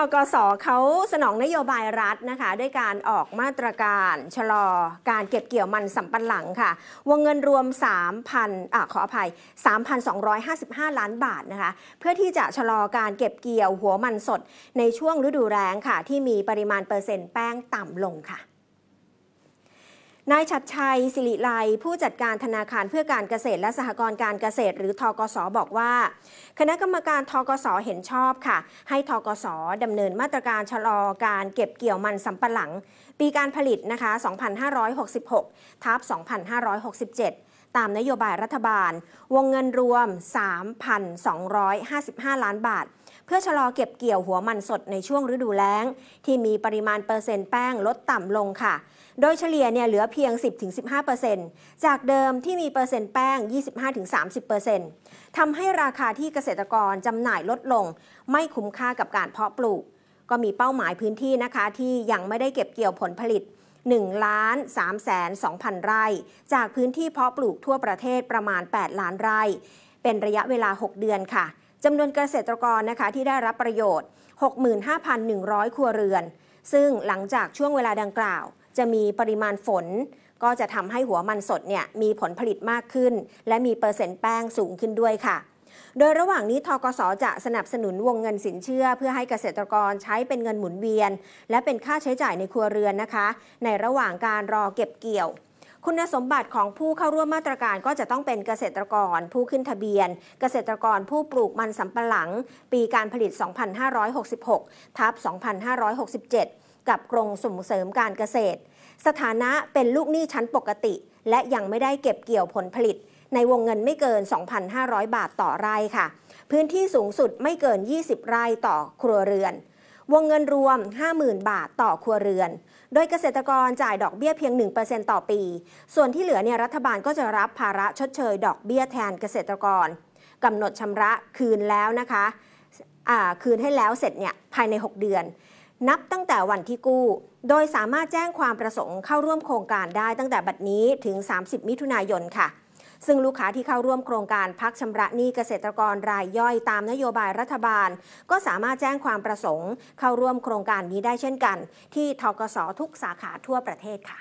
ทกสเขาสนองนโยบายรัฐนะคะ ด้วยการออกมาตรการชะลอการเก็บเกี่ยวมันสำปันหลังค่ะวงเงินรวม 3,000อ่ะขออภัย 3,255 ล้านบาทนะคะ เพื่อที่จะชะลอการเก็บเกี่ยวหัวมันสดในช่วงฤดูแรงค่ะ ที่มีปริมาณเปอร์เซ็นต์แป้งต่ำลงค่ะนายชัดชัยสิริไลผู้จัดการธนาคารเพื่อการเกษตรและสหกรณ์การเกษตร หรือทกศบอกว่า คณะกรรมการทกศเห็นชอบค่ะ ให้ทกศดำเนินมาตรการชะลอการเก็บเกี่ยวมันสำปะหลัง ปีการผลิต นะคะ 2566ทับ2567 ตามนโยบายรัฐบาลวงเงินรวม 3,255 ล้านบาทเพื่อชะลอเก็บเกี่ยวหัวมันสดในช่วงฤดูแล้ง ที่มีปริมาณเปอร์เซ็นต์แป้งลดต่ำลงค่ะ โดยเฉลี่ยเนี่ยเหลือเพียง 10-15%จากเดิมที่มีเปอร์เซ็นต์แป้ง 25-30%ทำให้ราคาที่เกษตรกรจำหน่ายลดลง ไม่คุ้มค่ากับการเพาะปลูก ก็มีเป้าหมายพื้นที่นะคะที่ยังไม่ได้เก็บเกี่ยวผลผลิต1ล้าน3แสน2พันไร่ จากพื้นที่เพาะปลูกทั่วประเทศประมาณ 8 ล้านไร่ เป็นระยะเวลา 6 เดือนค่ะจำนวนเกษตรกรนะคะที่ได้รับประโยชน์ 65,100 ครัวเรือน ซึ่งหลังจากช่วงเวลาดังกล่าว จะมีปริมาณฝน ก็จะทำให้หัวมันสดเนี่ยมีผลผลิตมากขึ้น และมีเปอร์เซ็นต์แป้งสูงขึ้นด้วยค่ะ โดยระหว่างนี้ทกสจะสนับสนุนวงเงินสินเชื่อ เพื่อให้เกษตรกรใช้เป็นเงินหมุนเวียน และเป็นค่าใช้จ่ายในครัวเรือนนะคะ ในระหว่างการรอเก็บเกี่ยวคุณสมบัติของผู้เข้าร่วมมาตรการก็จะต้องเป็นเกษตรกรผู้ขึ้นทะเบียน เกษตรกรผู้ปลูกมันสำปะหลังปีการผลิต 2566ทับ2567 กับกรงส่งเสริมการเกษตร สถานะเป็นลูกหนี้ชั้นปกติและยังไม่ได้เก็บเกี่ยวผลผลิต ในวงเงินไม่เกิน 2,500 บาทต่อไร่ค่ะ พื้นที่สูงสุดไม่เกิน 20 ไร่ต่อครัวเรือนวงเงินรวม 50,000 บาทต่อครัวเรือน โดยเกษตรกรจ่ายดอกเบี้ยเพียง 1%ต่อปี ส่วนที่เหลือเนี่ยรัฐบาลก็จะรับภาระชดเชยดอกเบี้ยแทนเกษตรกร กำหนดชำระคืนแล้วนะคะ คืนให้แล้วเสร็จเนี่ยภายใน 6 เดือน นับตั้งแต่วันที่กู้ โดยสามารถแจ้งความประสงค์เข้าร่วมโครงการได้ตั้งแต่บัดนี้ถึง 30 มิถุนายนค่ะซึ่งลูกค้าที่เข้าร่วมโครงการพักชำระหนี้เกษตรกรรายย่อยตามนโยบายรัฐบาล ก็สามารถแจ้งความประสงค์ เข้าร่วมโครงการนี้ได้เช่นกัน ที่ทกสทุกสาขาทั่วประเทศค่ะ